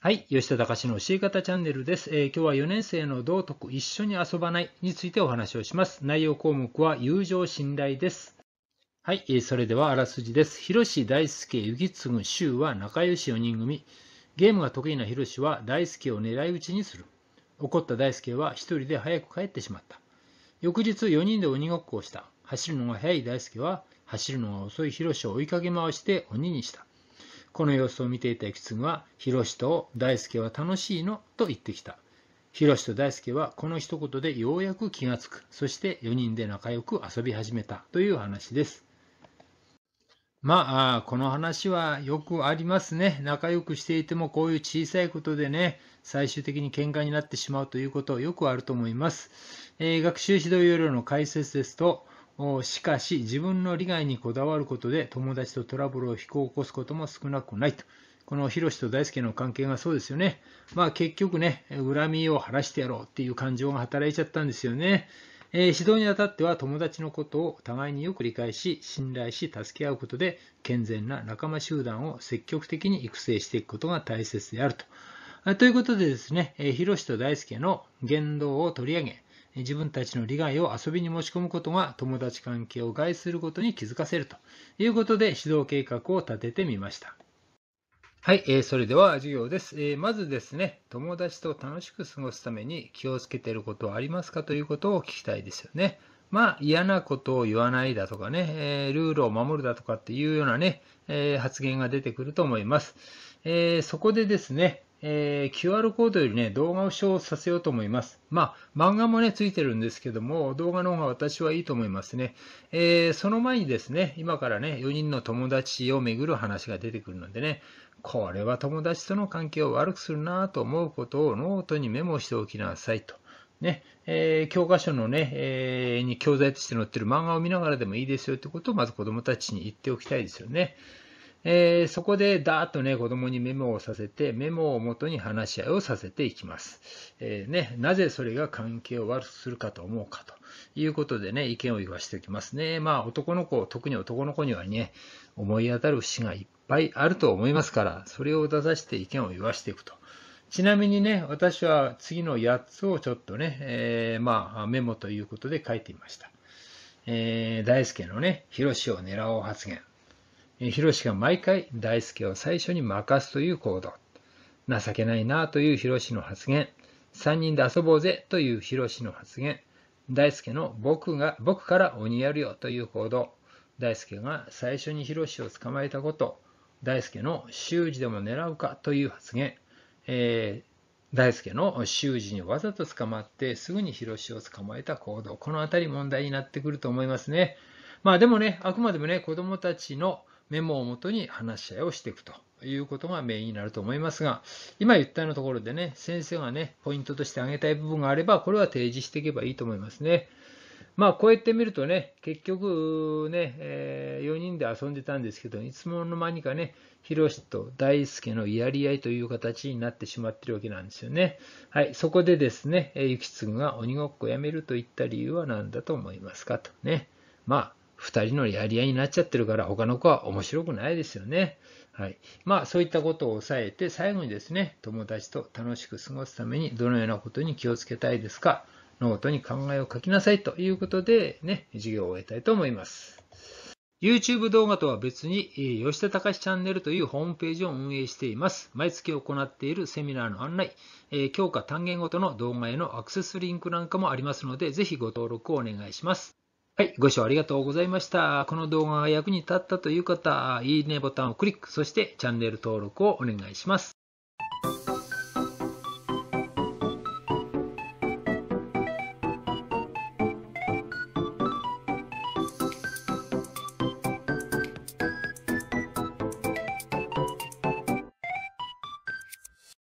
はい。吉田隆の教え方チャンネルです、えー、今日は4年生の道徳一緒に遊ばないについてお話をします。内容項目は友情信頼です。はい。えー、それではあらすじです。広志大輔、幸ぐ周は仲良し4人組。ゲームが得意な広志は大輔を狙い撃ちにする。怒った大輔は一人で早く帰ってしまった。翌日4人で鬼ごっこをした。走るのが早い大輔は走るのが遅い広志を追いかけ回して鬼にした。この様子を見ていた行次は、ひろしと大輔は楽しいのと言ってきた。ひろしと大輔はこの一言でようやく気がつく。そして4人で仲良く遊び始めたという話です。まあ、この話はよくありますね。仲良くしていてもこういう小さいことでね、最終的に喧嘩になってしまうということよくあると思います。えー、学習指導要領の解説ですと、しかし、自分の利害にこだわることで友達とトラブルを引き起こすことも少なくないと。このヒロシと大輔の関係がそうですよね。まあ結局ね、恨みを晴らしてやろうっていう感情が働いちゃったんですよね。えー、指導にあたっては友達のことを互いによく理解し、信頼し、助け合うことで、健全な仲間集団を積極的に育成していくことが大切であると。ということでですね、ヒロシと大輔の言動を取り上げ、自分たちの利害を遊びに持ち込むことが友達関係を害することに気づかせるということで指導計画を立ててみました。はい、えー、それでは授業です、えー、まずですね、友達と楽しく過ごすために気をつけていることはありますかということを聞きたいですよね。まあ、嫌なことを言わないだとかね、えー、ルールを守るだとかっていうようなね、えー、発言が出てくると思います。えー、そこでですね、えー、QR コードよりね、動画を視聴させようと思います。まあ、漫画もね、ついてるんですけども、動画の方が私はいいと思いますね。えー、その前にですね、今からね、4人の友達をめぐる話が出てくるのでね、これは友達との関係を悪くするなと思うことをノートにメモしておきなさいと。ね、えー、教科書のね、えー、に教材として載ってる漫画を見ながらでもいいですよってことをまず子供たちに言っておきたいですよね。えー、そこでだーっとね、子供にメモをさせて、メモをもとに話し合いをさせていきます。えー、ね、なぜそれが関係を悪くするかと思うかということでね、意見を言わしておきますね。まあ、男の子、特に男の子にはね、思い当たる節がいっぱいあると思いますから、それを出させて意見を言わしていくと。ちなみにね、私は次の8つをちょっとね、えー、まあ、メモということで書いてみました。えー、大輔のね、ヒロシを狙おう発言。ヒロシが毎回大輔を最初に任すという行動。情けないなというヒロシの発言。3人で遊ぼうぜというヒロシの発言。大輔の僕が僕から鬼やるよという行動。大輔が最初にヒロシを捕まえたこと。大輔の習字でも狙うかという発言。えー大輔の習字にわざと捕まってすぐにロシを捕まえた行動この辺り問題になってくると思いますねまあでもねあくまでもね子供たちのメモをもとに話し合いをしていくということがメインになると思いますが、今言ったようなところでね、先生がね、ポイントとして挙げたい部分があれば、これは提示していけばいいと思いますね。まあ、こうやって見るとね、結局ね、えー、4人で遊んでたんですけど、いつもの間にかね、ひろしと大輔のやり合いという形になってしまってるわけなんですよね。はい、そこでですね、えー、ゆきつぐが鬼ごっこやめると言った理由は何だと思いますかとね。まあ、2人のやり合いになっちゃってるから、他の子は面白くないですよね。はい。まあ、そういったことを抑えて、最後にですね、友達と楽しく過ごすために、どのようなことに気をつけたいですか、ノートに考えを書きなさいということで、ね、授業を終えたいと思います。YouTube 動画とは別に、吉田隆チャンネルというホームページを運営しています。毎月行っているセミナーの案内、教科単元ごとの動画へのアクセスリンクなんかもありますので、ぜひご登録をお願いします。はい、ご視聴ありがとうございました。この動画が役に立ったという方、いいねボタンをクリック、そしてチャンネル登録をお願いします。